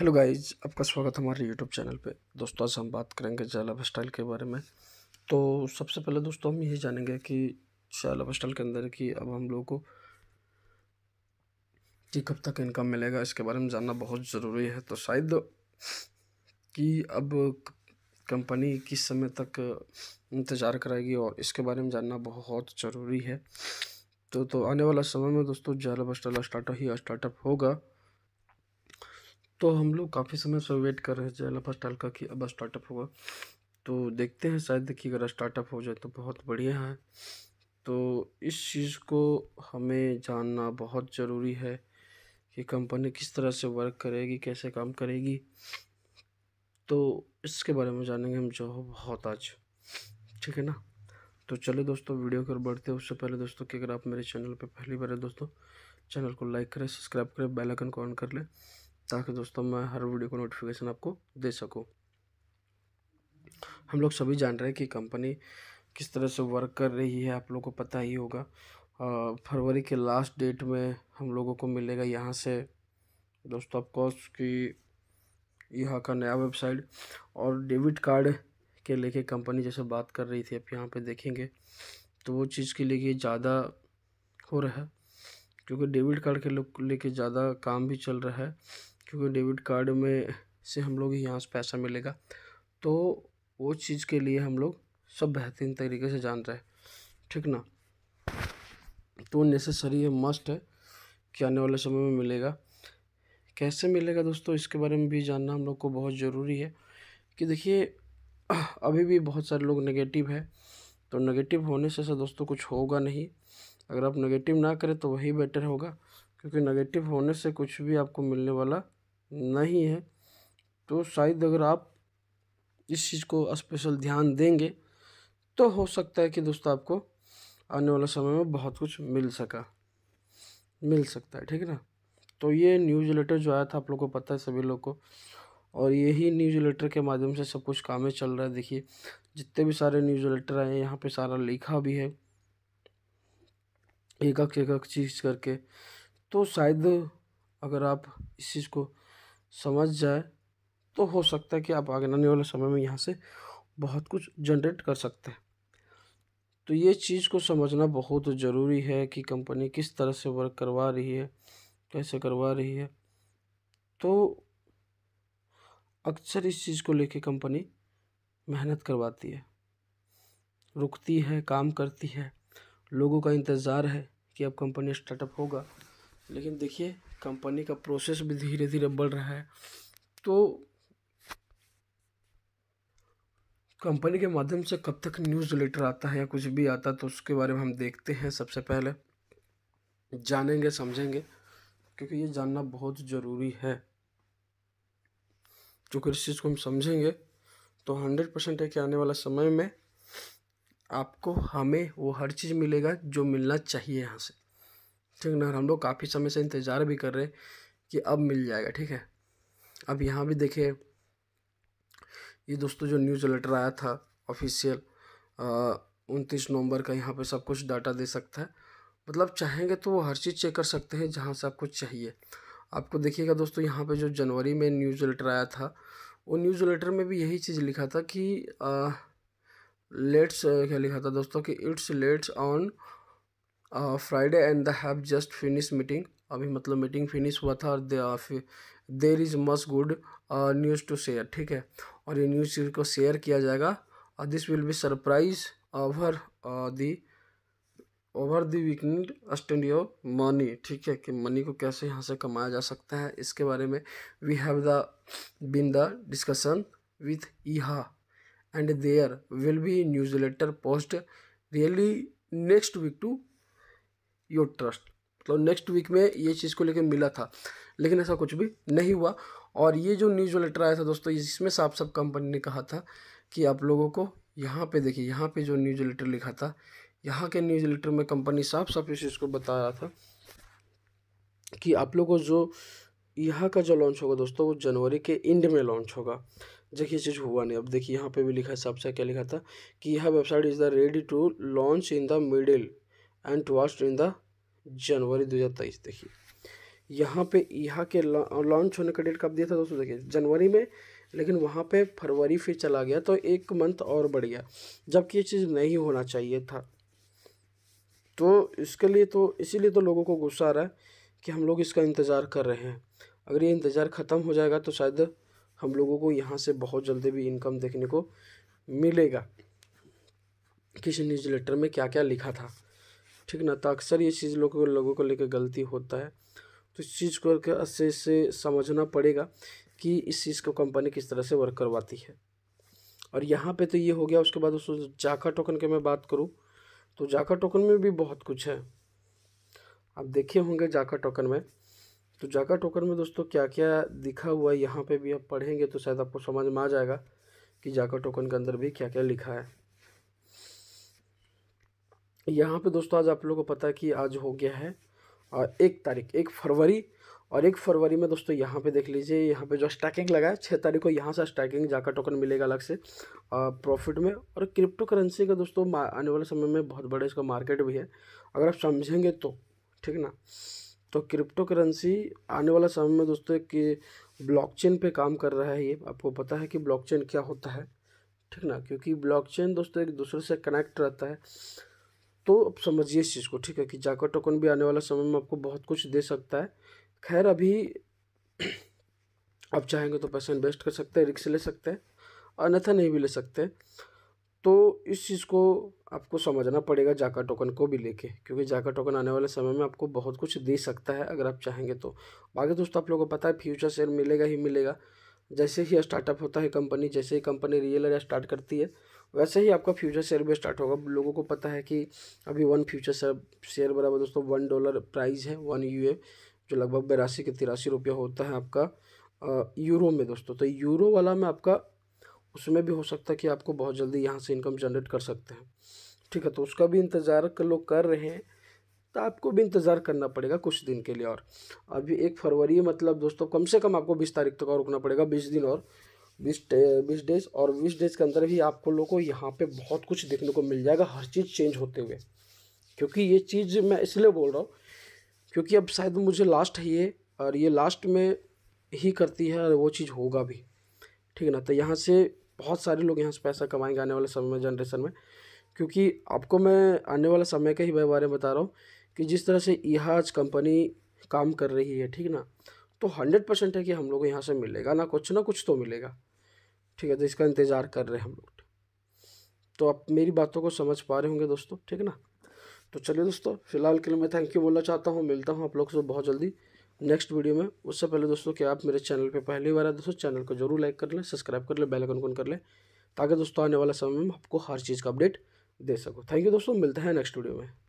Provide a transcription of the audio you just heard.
hello guys आपका स्वागत है हमारे यूट्यूब चैनल पे दोस्तों आज हम बात करेंगे जालब स्टाइल के बारे में तो सबसे पहले दोस्तों हम ये जानेंगे कि जालब स्टाइल के अंदर कि अब हम लोगों को कि कब तक इनकम मिलेगा इसके बारे में जानना बहुत ज़रूरी है तो शायद कि अब कंपनी किस समय तक इंतज़ार कराएगी और इसके बारे में जानना बहुत ज़रूरी है तो तो आने वाला समय में दोस्तों जालब स्टाइल स्टार्टअप ही स्टार्टअप होगा तो हम लोग काफ़ी समय से वेट कर रहे थे जयलभ हॉस्टल का कि अब स्टार्टअप होगा तो देखते हैं शायद देखिए अगर स्टार्टअप हो जाए तो बहुत बढ़िया है तो इस चीज़ को हमें जानना बहुत ज़रूरी है कि कंपनी किस तरह से वर्क करेगी कैसे काम करेगी तो इसके बारे में जानेंगे हम जो हो बहुत आज ठीक है ना तो चलो दोस्तों वीडियो कर बढ़ते हैं उससे पहले दोस्तों कि अगर आप मेरे चैनल पर पहली बार है दोस्तों चैनल को लाइक करें सब्सक्राइब करें बेलाइकन को ऑन कर लें ताकि दोस्तों मैं हर वीडियो को नोटिफिकेशन आपको दे सकूँ हम लोग सभी जान रहे हैं कि कंपनी किस तरह से वर्क कर रही है आप लोग को पता ही होगा फरवरी के लास्ट डेट में हम लोगों को मिलेगा यहाँ से दोस्तों ऑफकोर्स कि यहाँ का नया वेबसाइट और डेबिट कार्ड के लेके कंपनी जैसे बात कर रही थी आप यहाँ पे देखेंगे तो वो चीज़ के लिए ज़्यादा हो रहा है क्योंकि डेबिट कार्ड के लोग लेके ज़्यादा काम भी चल रहा है क्योंकि डेबिट कार्ड में से हम लोग यहाँ से पैसा मिलेगा तो वो चीज़ के लिए हम लोग सब बेहतरीन तरीके से जान रहे हैं ठीक ना तो नेसेसरी है मस्ट है कि आने वाले समय में मिलेगा कैसे मिलेगा दोस्तों इसके बारे में भी जानना हम लोग को बहुत ज़रूरी है कि देखिए अभी भी बहुत सारे लोग नेगेटिव है तो नेगेटिव होने से दोस्तों कुछ होगा नहीं अगर आप नेगेटिव ना करें तो वही बेटर होगा क्योंकि नेगेटिव होने से कुछ भी आपको मिलने वाला नहीं है तो शायद अगर आप इस चीज़ को स्पेशल ध्यान देंगे तो हो सकता है कि दोस्तों आपको आने वाले समय में बहुत कुछ मिल सका मिल सकता है ठीक है ना तो ये न्यूज़ लेटर जो आया था आप लोग को पता है सभी लोग को और यही न्यूज़ लेटर के माध्यम से सब कुछ कामें चल रहा है देखिए जितने भी सारे न्यूज़ लेटर आए हैं यहाँ पर सारा लिखा भी है एक एक चीज़ करके तो शायद अगर आप इस चीज़ को समझ जाए तो हो सकता है कि आप आगे आने वाले समय में यहाँ से बहुत कुछ जनरेट कर सकते हैं तो ये चीज़ को समझना बहुत ज़रूरी है कि कंपनी किस तरह से वर्क करवा रही है कैसे करवा रही है तो अक्सर इस चीज़ को लेके कंपनी मेहनत करवाती है रुकती है काम करती है लोगों का इंतज़ार है कि अब कंपनी स्टार्टअप होगा लेकिन देखिए कंपनी का प्रोसेस भी धीरे धीरे बढ़ रहा है तो कंपनी के माध्यम से कब तक न्यूज़ लेटर आता है या कुछ भी आता है तो उसके बारे में हम देखते हैं सबसे पहले जानेंगे समझेंगे क्योंकि ये जानना बहुत ज़रूरी है क्योंकि इस चीज़ को हम समझेंगे तो हंड्रेड परसेंट है कि आने वाला समय में आपको हमें वो हर चीज़ मिलेगा जो मिलना चाहिए यहाँ से ठीक ना हम लोग काफ़ी समय से इंतज़ार भी कर रहे हैं कि अब मिल जाएगा ठीक है अब यहाँ भी देखिए ये दोस्तों जो न्यूज़ लेटर आया था ऑफिशियल उनतीस नवंबर का यहाँ पे सब कुछ डाटा दे सकता है मतलब चाहेंगे तो वो हर चीज़ चेक कर सकते हैं जहाँ से आपको चाहिए आपको देखिएगा दोस्तों यहाँ पे जो जनवरी में न्यूज़ लेटर आया था वो न्यूज़ लेटर में भी यही चीज़ लिखा था कि लेट्स क्या लिखा था दोस्तों कि it's let's on Friday and the have just finish meeting अभी मतलब मीटिंग फिनिश हुआ था और there is must good news to share ठीक है और ये न्यूज़ को शेयर किया जाएगा और this will be surprise over the over the weekend study money ठीक है कि मनी को कैसे यहाँ से कमाया जा सकता है इसके बारे में we have the been the discussion with ईहा and there will be newsletter post really next week to your trust मतलब नेक्स्ट वीक में ये चीज़ को लेकर मिला था लेकिन ऐसा कुछ भी नहीं हुआ और ये जो न्यूज लेटर आया था दोस्तों इसमें साफ साफ कंपनी ने कहा था कि आप लोगों को यहाँ पे देखिए यहाँ पे जो न्यूज लेटर लिखा था यहाँ के न्यूज लेटर में कंपनी साफ साफ इस चीज़ को बता रहा था कि आप लोगों को जो यहाँ का जो लॉन्च होगा दोस्तों वो जनवरी के एंड में लॉन्च होगा देखिए चीज़ हुआ नहीं अब देखिए यहाँ पे भी लिखा है साफ साफ क्या लिखा था कि यह website is the ready to launch in the middle and worst in the January दो हज़ार तेईस देखिए यहाँ पे यहाँ के लॉन्च होने का डेट कब दिया था दोस्तों देखिए जनवरी में लेकिन वहाँ पे फरवरी फिर चला गया तो एक मंथ और बढ़ गया जबकि ये चीज़ नहीं होना चाहिए था तो इसके लिए तो इसीलिए तो लोगों को गुस्सा आ रहा है कि हम लोग इसका इंतज़ार कर रहे हैं अगर ये इंतज़ार ख़त्म हो जाएगा तो शायद हम लोगों को यहाँ से बहुत जल्दी भी इनकम देखने को मिलेगा किस न्यूज़ लेटर में क्या क्या लिखा था ठीक ना तो अक्सर ये चीज़ लोगों लोगों को लेकर गलती होता है तो इस चीज़ को अच्छे से समझना पड़ेगा कि इस चीज़ को कंपनी किस तरह से वर्क करवाती है और यहाँ पे तो ये हो गया उसके बाद उस जाका टोकन के मैं बात करूँ तो जाका टोकन में भी बहुत कुछ है आप देखे होंगे जाका टोकन में तो जाका टोकन में दोस्तों क्या क्या दिखा हुआ है यहाँ पे भी आप पढ़ेंगे तो शायद आपको समझ में आ जाएगा कि जाका टोकन के अंदर भी क्या क्या लिखा है यहाँ पे दोस्तों आज आप लोगों को पता है कि आज हो गया है एक तारीख एक फरवरी और एक फरवरी में दोस्तों यहाँ पे देख लीजिए यहाँ पे जो स्टैकिंग लगा है छः तारीख को यहाँ से स्टैकिंग जाकर टोकन मिलेगा अलग से प्रॉफिट में और क्रिप्टो करेंसी का दोस्तों आने वाले समय में बहुत बड़ा इसका मार्केट भी है अगर आप समझेंगे तो ठीक ना तो क्रिप्टो करेंसी आने वाला समय में दोस्तों कि ब्लॉकचेन पे काम कर रहा है ये आपको पता है कि ब्लॉकचेन क्या होता है ठीक ना क्योंकि ब्लॉकचेन दोस्तों एक दूसरे से कनेक्ट रहता है तो आप समझिए इस चीज़ को ठीक है कि जाकर टोकन भी आने वाला समय में आपको बहुत कुछ दे सकता है खैर अभी आप चाहेंगे तो पैसा इन्वेस्ट कर सकते हैं रिक्स ले सकते हैं अन्यथा नहीं भी ले सकते तो इस चीज़ को आपको समझना पड़ेगा जाका टोकन को भी लेके क्योंकि जाका टोकन आने वाले समय में आपको बहुत कुछ दे सकता है अगर आप चाहेंगे तो बाकी दोस्तों आप लोगों को पता है फ्यूचर शेयर मिलेगा ही मिलेगा जैसे ही स्टार्टअप होता है कंपनी जैसे ही कंपनी रियल स्टार्ट करती है वैसे ही आपका फ्यूचर शेयर भी स्टार्ट होगा लोगों को पता है कि अभी वन फ्यूचर शेयर बराबर दोस्तों वन डॉलर प्राइस है वन यू जो लगभग बेरासी के तिरासी रुपये होता है आपका यूरो में दोस्तों तो यूरो वाला में आपका उसमें भी हो सकता है कि आपको बहुत जल्दी यहाँ से इनकम जनरेट कर सकते हैं ठीक है तो उसका भी इंतज़ार लोग कर रहे हैं तो आपको भी इंतज़ार करना पड़ेगा कुछ दिन के लिए और अभी एक फरवरी मतलब दोस्तों कम से कम आपको बीस तारीख तक तो और रुकना पड़ेगा बीस दिन और बीस बीस डेज और बीस डेज के अंदर भी आपको लोगों को यहाँ पे बहुत कुछ देखने को मिल जाएगा हर चीज़ चेंज होते हुए क्योंकि ये चीज़ मैं इसलिए बोल रहा हूँ क्योंकि अब शायद मुझे लास्ट है ये और ये लास्ट में ही करती है और वो चीज़ होगा भी ठीक है ना तो यहाँ से बहुत सारे लोग यहाँ से पैसा कमाएंगे आने वाले समय में जनरेशन में क्योंकि आपको मैं आने वाला समय के ही बारे में बता रहा हूँ कि जिस तरह से यहाज कंपनी काम कर रही है ठीक ना तो हंड्रेड परसेंट है कि हम लोग यहाँ से मिलेगा ना कुछ ना कुछ तो मिलेगा ठीक है तो इसका इंतज़ार कर रहे हैं हम लोग तो आप मेरी बातों को समझ पा रहे होंगे दोस्तों ठीक है ना तो चलिए दोस्तों फिलहाल के लिए मैं थैंक यू बोलना चाहता हूँ मिलता हूँ आप लोग से बहुत जल्दी नेक्स्ट वीडियो में उससे पहले दोस्तों कि आप मेरे चैनल पे पहली बार आए दोस्तों चैनल को जरूर लाइक कर लें सब्सक्राइब कर लें बेलकन कौन कर लें ताकि दोस्तों आने वाला समय में आपको हर चीज़ का अपडेट दे सको थैंक यू दोस्तों मिलते हैं नेक्स्ट वीडियो में